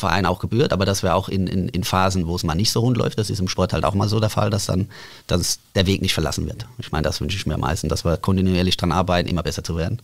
Verein auch gebührt, aber das wäre auch in, in, in Phasen, wo es mal nicht so rund läuft, das ist im Sport halt auch mal so der Fall, dass dann dass der Weg nicht verlassen wird. Ich meine, das wünsche ich mir am meisten, dass wir kontinuierlich dran arbeiten, immer besser zu werden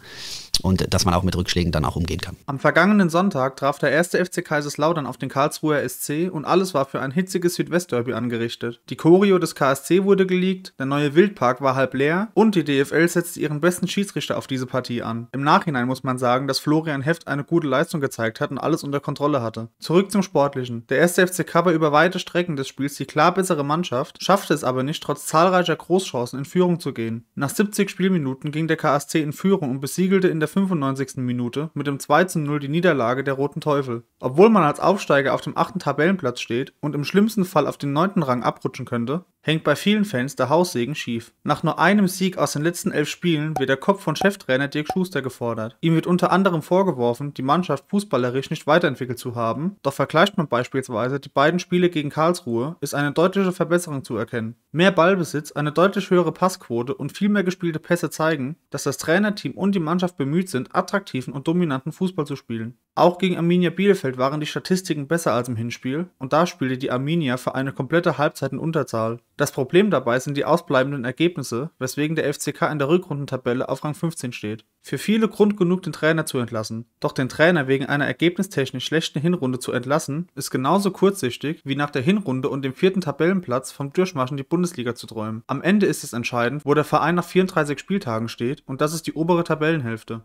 und dass man auch mit Rückschlägen dann auch umgehen kann. Am vergangenen Sonntag traf der erste FC Kaiserslautern auf den Karlsruher SC und alles war für ein hitziges Südwestderby angerichtet. Die Choreo des KSC wurde geleakt, der neue Wildpark war halb leer und die DFL setzte ihren besten Schiedsrichter auf diese Partie an. Im Nachhinein muss man sagen, dass Florian Heft eine gute Leistung gezeigt hat und alles unter Kontrolle hatte. Zurück zum Sportlichen. Der erste FC war über weite Strecken des Spiels die klar bessere Mannschaft, schaffte es aber nicht, trotz zahlreicher Großchancen in Führung zu gehen. Nach 70 Spielminuten ging der KSC in Führung und besiegelte in der 95. Minute mit dem 2 zu 0 die Niederlage der Roten Teufel. Obwohl man als Aufsteiger auf dem 8. Tabellenplatz steht und im schlimmsten Fall auf den 9. Rang abrutschen könnte, hängt bei vielen Fans der Haussegen schief. Nach nur einem Sieg aus den letzten elf Spielen wird der Kopf von Cheftrainer Dirk Schuster gefordert. Ihm wird unter anderem vorgeworfen, die Mannschaft fußballerisch nicht weiterentwickelt zu haben, doch vergleicht man beispielsweise die beiden Spiele gegen Karlsruhe, ist eine deutliche Verbesserung zu erkennen. Mehr Ballbesitz, eine deutlich höhere Passquote und viel mehr gespielte Pässe zeigen, dass das Trainerteam und die Mannschaft bemüht sind, attraktiven und dominanten Fußball zu spielen. Auch gegen Arminia Bielefeld waren die Statistiken besser als im Hinspiel und da spielte die Arminia für eine komplette Halbzeit in Unterzahl. Das Problem dabei sind die ausbleibenden Ergebnisse, weswegen der FCK in der Rückrundentabelle auf Rang 15 steht. Für viele Grund genug, den Trainer zu entlassen. Doch den Trainer wegen einer ergebnistechnisch schlechten Hinrunde zu entlassen, ist genauso kurzsichtig, wie nach der Hinrunde und dem vierten Tabellenplatz vom Durchmarschen die Bundesliga zu träumen. Am Ende ist es entscheidend, wo der Verein nach 34 Spieltagen steht und das ist die obere Tabellenhälfte.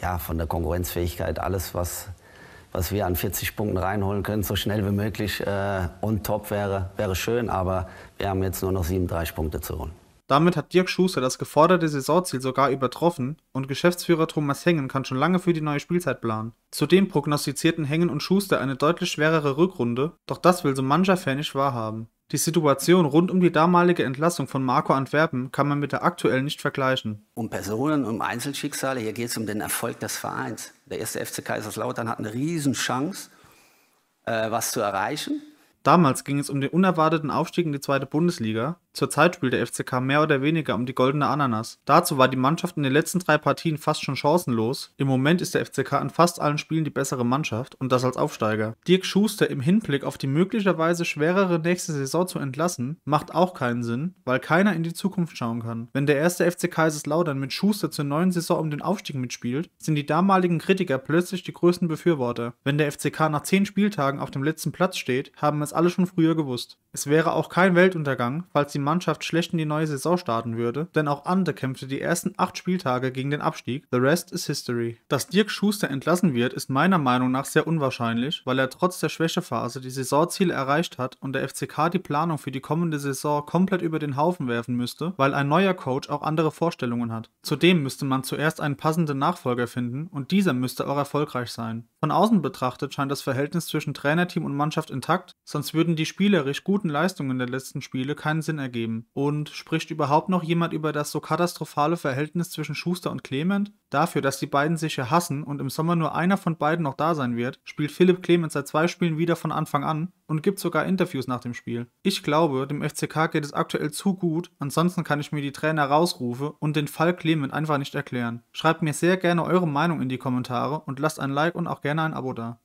Ja, von der Konkurrenzfähigkeit, alles was was wir an 40 Punkten reinholen können, so schnell wie möglich äh, on top wäre, wäre schön, aber wir haben jetzt nur noch 37 Punkte zu holen. Damit hat Dirk Schuster das geforderte Saisonziel sogar übertroffen und Geschäftsführer Thomas Hengen kann schon lange für die neue Spielzeit planen. Zudem prognostizierten Hengen und Schuster eine deutlich schwerere Rückrunde, doch das will so mancher Fan nicht wahrhaben. Die Situation rund um die damalige Entlassung von Marco Antwerpen kann man mit der aktuellen nicht vergleichen. Um Personen, um Einzelschicksale, hier geht es um den Erfolg des Vereins. Der erste FC Kaiserslautern hat eine Riesenchance, äh, was zu erreichen. Damals ging es um den unerwarteten Aufstieg in die zweite Bundesliga Zurzeit spielt der FCK mehr oder weniger um die Goldene Ananas. Dazu war die Mannschaft in den letzten drei Partien fast schon chancenlos. Im Moment ist der FCK in fast allen Spielen die bessere Mannschaft und das als Aufsteiger. Dirk Schuster im Hinblick auf die möglicherweise schwerere nächste Saison zu entlassen, macht auch keinen Sinn, weil keiner in die Zukunft schauen kann. Wenn der erste FC Kaiserslautern mit Schuster zur neuen Saison um den Aufstieg mitspielt, sind die damaligen Kritiker plötzlich die größten Befürworter. Wenn der FCK nach zehn Spieltagen auf dem letzten Platz steht, haben es alle schon früher gewusst. Es wäre auch kein Weltuntergang, falls die die Mannschaft schlecht in die neue Saison starten würde, denn auch Ante kämpfte die ersten acht Spieltage gegen den Abstieg. The rest is history. Dass Dirk Schuster entlassen wird, ist meiner Meinung nach sehr unwahrscheinlich, weil er trotz der Schwächephase die Saisonziele erreicht hat und der FCK die Planung für die kommende Saison komplett über den Haufen werfen müsste, weil ein neuer Coach auch andere Vorstellungen hat. Zudem müsste man zuerst einen passenden Nachfolger finden und dieser müsste auch erfolgreich sein. Von außen betrachtet scheint das Verhältnis zwischen Trainerteam und Mannschaft intakt, sonst würden die spielerisch guten Leistungen der letzten Spiele keinen Sinn ergeben mehr geben. Und spricht überhaupt noch jemand über das so katastrophale Verhältnis zwischen Schuster und Clement? Dafür, dass die beiden sich hier hassen und im Sommer nur einer von beiden noch da sein wird, spielt Philipp Clement seit zwei Spielen wieder von Anfang an und gibt sogar Interviews nach dem Spiel. Ich glaube, dem FCK geht es aktuell zu gut, ansonsten kann ich mir die Trainer rausrufe und den Fall Clement einfach nicht erklären. Schreibt mir sehr gerne eure Meinung in die Kommentare und lasst ein Like und auch gerne ein Abo da.